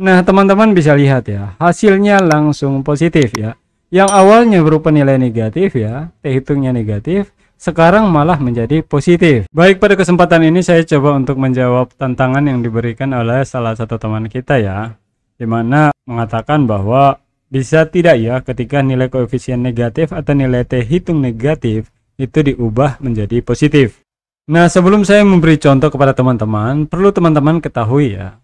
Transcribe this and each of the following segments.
Nah, teman-teman bisa lihat ya, hasilnya langsung positif ya. Yang awalnya berupa nilai negatif ya, hitungnya negatif, sekarang malah menjadi positif. Baik, pada kesempatan ini saya coba untuk menjawab tantangan yang diberikan oleh salah satu teman kita ya, dimana mengatakan bahwa bisa tidak ya ketika nilai koefisien negatif atau nilai T negatif itu diubah menjadi positif. Nah, sebelum saya memberi contoh kepada teman-teman, perlu teman-teman ketahui ya,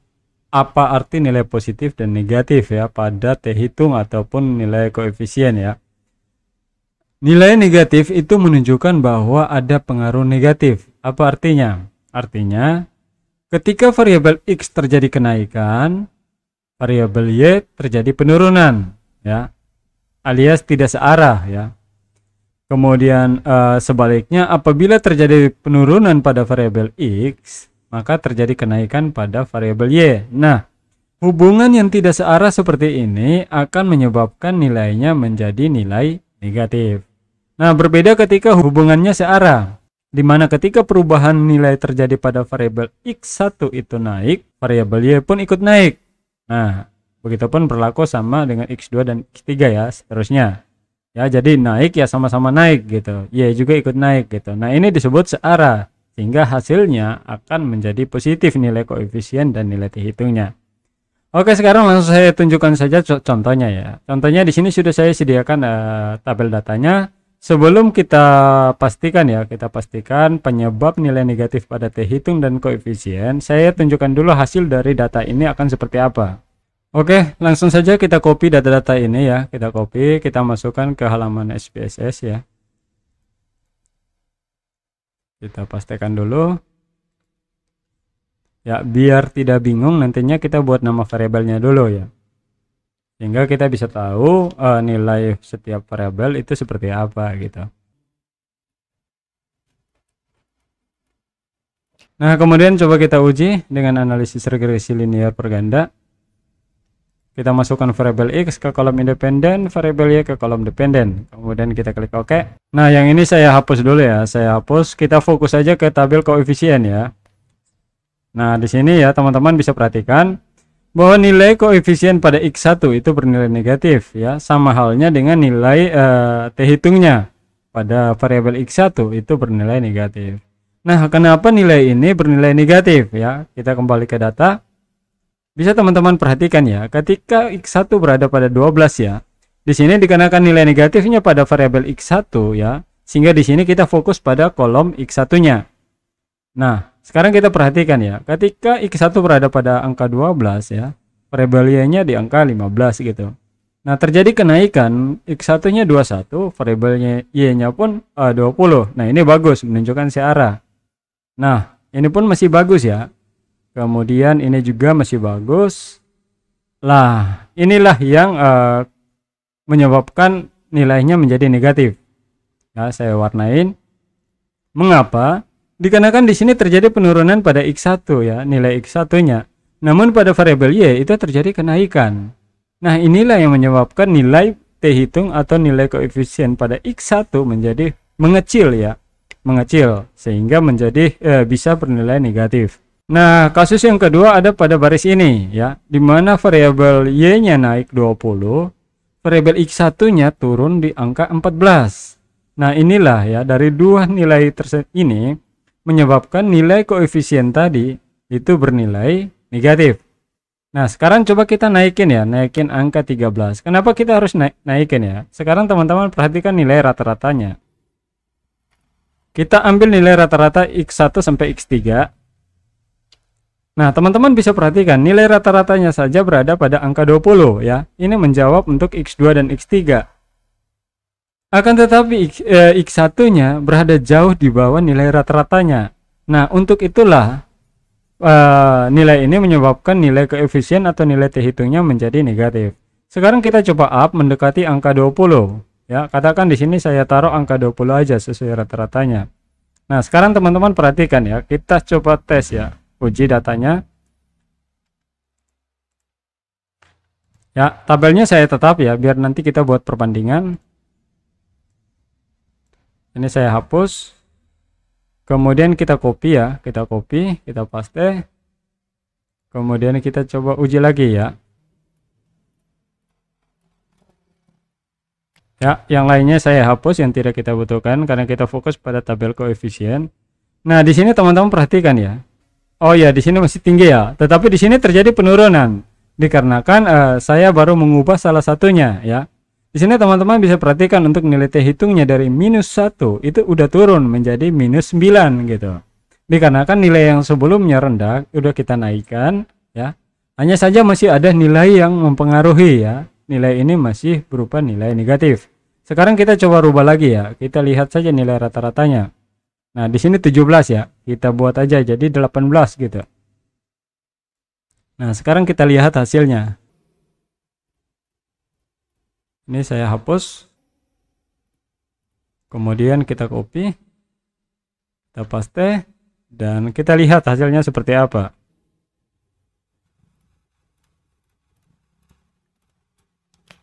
apa arti nilai positif dan negatif ya pada T hitung ataupun nilai koefisien ya. Nilai negatif itu menunjukkan bahwa ada pengaruh negatif. Apa artinya? Artinya ketika variabel X terjadi kenaikan, variabel Y terjadi penurunan ya. Alias tidak searah ya. Kemudian e, sebaliknya apabila terjadi penurunan pada variabel X, maka terjadi kenaikan pada variabel Y. Nah, hubungan yang tidak searah seperti ini akan menyebabkan nilainya menjadi nilai negatif. Nah, berbeda ketika hubungannya searah, di mana ketika perubahan nilai terjadi pada variabel X1 itu naik, variabel Y pun ikut naik. Nah, begitupun berlaku sama dengan X2 dan X3 ya, seterusnya. Ya, jadi naik ya sama-sama naik gitu. Y juga ikut naik gitu. Nah, ini disebut searah sehingga hasilnya akan menjadi positif nilai koefisien dan nilai hitungnya. Oke, sekarang langsung saya tunjukkan saja contohnya ya. Contohnya di sini sudah saya sediakan uh, tabel datanya. Sebelum kita pastikan ya, kita pastikan penyebab nilai negatif pada T dan koefisien, saya tunjukkan dulu hasil dari data ini akan seperti apa. Oke, langsung saja kita copy data-data ini ya. Kita copy, kita masukkan ke halaman SPSS ya kita pastikan dulu ya biar tidak bingung nantinya kita buat nama variabelnya dulu ya sehingga kita bisa tahu uh, nilai setiap variabel itu seperti apa gitu Nah, kemudian coba kita uji dengan analisis regresi linear per kita masukkan variabel X ke kolom independen, variabel Y ke kolom dependen. Kemudian kita klik OK. Nah, yang ini saya hapus dulu ya. Saya hapus. Kita fokus saja ke tabel koefisien ya. Nah, di sini ya teman-teman bisa perhatikan bahwa nilai koefisien pada X1 itu bernilai negatif ya. Sama halnya dengan nilai eh, T hitungnya pada variabel X1 itu bernilai negatif. Nah, kenapa nilai ini bernilai negatif ya? Kita kembali ke data. Bisa teman-teman perhatikan ya, ketika X1 berada pada 12 ya, di sini dikenakan nilai negatifnya pada variabel X1 ya, sehingga di sini kita fokus pada kolom X1-nya. Nah, sekarang kita perhatikan ya, ketika X1 berada pada angka 12 ya, variabelnya nya di angka 15 gitu. Nah, terjadi kenaikan X1-nya 21, variabelnya Y-nya pun eh, uh, 20. Nah, ini bagus, menunjukkan searah. Nah, ini pun masih bagus ya. Kemudian ini juga masih bagus. Lah, inilah yang uh, menyebabkan nilainya menjadi negatif. Ya, saya warnain. Mengapa? Dikarenakan di sini terjadi penurunan pada X1 ya, nilai X1-nya. Namun pada variabel Y itu terjadi kenaikan. Nah, inilah yang menyebabkan nilai T hitung atau nilai koefisien pada X1 menjadi mengecil ya, mengecil sehingga menjadi eh, bisa bernilai negatif. Nah, kasus yang kedua ada pada baris ini ya, di mana variabel y-nya naik 20, variabel x1-nya turun di angka 14. Nah, inilah ya dari dua nilai tersebut ini menyebabkan nilai koefisien tadi itu bernilai negatif. Nah, sekarang coba kita naikin ya, naikin angka 13. Kenapa kita harus naik, naikin ya? Sekarang teman-teman perhatikan nilai rata-ratanya. Kita ambil nilai rata-rata X1 sampai X3 Nah, teman-teman bisa perhatikan nilai rata-ratanya saja berada pada angka 20 ya. Ini menjawab untuk X2 dan X3. Akan tetapi X, 1 eh, nya berada jauh di bawah nilai rata-ratanya. Nah, untuk itulah eh, nilai ini menyebabkan nilai koefisien atau nilai T hitungnya menjadi negatif. Sekarang kita coba up mendekati angka 20. Ya, katakan di sini saya taruh angka 20 aja sesuai rata-ratanya. Nah, sekarang teman-teman perhatikan ya, kita coba tes ya uji datanya. Ya, tabelnya saya tetap ya, biar nanti kita buat perbandingan. Ini saya hapus. Kemudian kita copy ya, kita copy, kita paste. Kemudian kita coba uji lagi ya. Ya, yang lainnya saya hapus yang tidak kita butuhkan karena kita fokus pada tabel koefisien. Nah, di sini teman-teman perhatikan ya. Oh ya, di sini masih tinggi ya. Tetapi di sini terjadi penurunan dikarenakan uh, saya baru mengubah salah satunya ya. Di sini teman-teman bisa perhatikan untuk nilai T hitungnya dari minus satu itu udah turun menjadi minus 9 gitu. Dikarenakan nilai yang sebelumnya rendah udah kita naikkan ya. Hanya saja masih ada nilai yang mempengaruhi ya. Nilai ini masih berupa nilai negatif. Sekarang kita coba rubah lagi ya. Kita lihat saja nilai rata-ratanya. Nah, di sini 17 ya. Kita buat aja jadi 18 gitu. Nah, sekarang kita lihat hasilnya. Ini saya hapus. Kemudian kita copy. Kita paste dan kita lihat hasilnya seperti apa.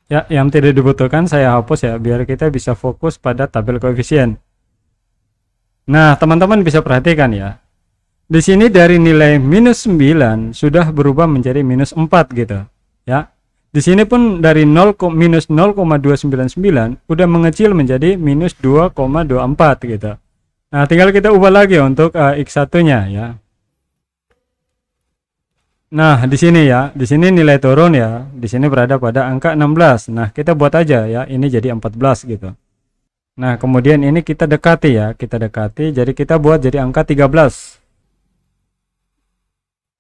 Ya, yang tidak dibutuhkan saya hapus ya biar kita bisa fokus pada tabel koefisien. Nah, teman-teman bisa perhatikan ya. Di sini dari nilai minus 9 sudah berubah menjadi minus 4 gitu. Ya. Di sini pun dari 0, minus 0,299 udah mengecil menjadi minus 2,24 gitu. Nah, tinggal kita ubah lagi untuk uh, eh, X1-nya ya. Nah, di sini ya, di sini nilai turun ya. Di sini berada pada angka 16. Nah, kita buat aja ya, ini jadi 14 gitu. Nah, kemudian ini kita dekati ya, kita dekati. Jadi kita buat jadi angka 13.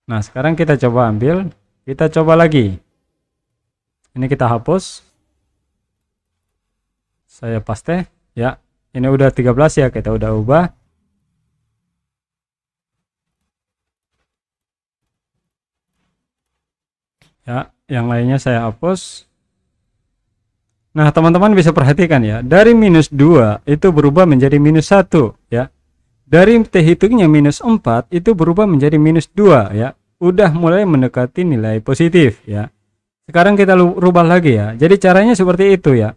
Nah, sekarang kita coba ambil, kita coba lagi. Ini kita hapus. Saya paste, ya. Ini udah 13 ya, kita udah ubah. Ya, yang lainnya saya hapus. Nah, teman-teman bisa perhatikan ya, dari minus 2 itu berubah menjadi minus 1 ya. Dari T hitungnya minus 4 itu berubah menjadi minus 2 ya. Udah mulai mendekati nilai positif ya. Sekarang kita rubah lagi ya. Jadi caranya seperti itu ya.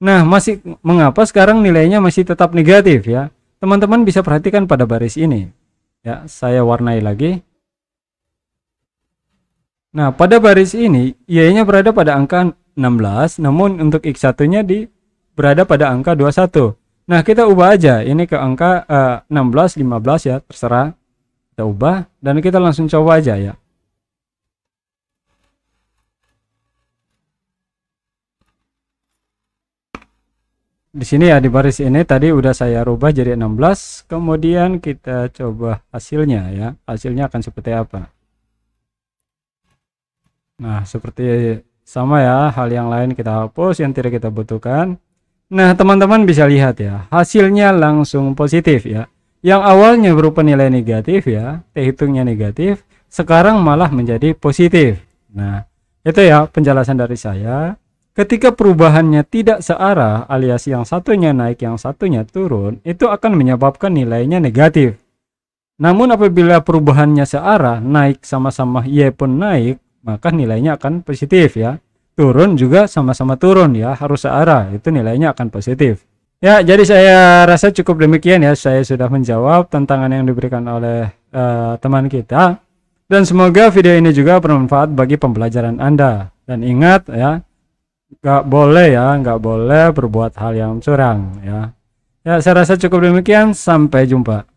Nah, masih mengapa sekarang nilainya masih tetap negatif ya? Teman-teman bisa perhatikan pada baris ini. Ya, saya warnai lagi. Nah, pada baris ini Y-nya berada pada angka 16 namun untuk x1-nya di berada pada angka 21. Nah, kita ubah aja ini ke angka uh, 16, 15 ya, terserah. Kita ubah dan kita langsung coba aja ya. Di sini ya di baris ini tadi udah saya rubah jadi 16, kemudian kita coba hasilnya ya. Hasilnya akan seperti apa? Nah, seperti sama ya hal yang lain kita hapus yang tidak kita butuhkan nah teman-teman bisa lihat ya hasilnya langsung positif ya yang awalnya berupa nilai negatif ya terhitungnya negatif sekarang malah menjadi positif nah itu ya penjelasan dari saya ketika perubahannya tidak searah alias yang satunya naik yang satunya turun itu akan menyebabkan nilainya negatif namun apabila perubahannya searah naik sama-sama Y pun naik maka nilainya akan positif ya. Turun juga sama-sama turun ya, harus searah, itu nilainya akan positif. Ya, jadi saya rasa cukup demikian ya. Saya sudah menjawab tantangan yang diberikan oleh uh, teman kita. Dan semoga video ini juga bermanfaat bagi pembelajaran Anda. Dan ingat ya, nggak boleh ya, nggak boleh berbuat hal yang curang ya. Ya, saya rasa cukup demikian. Sampai jumpa.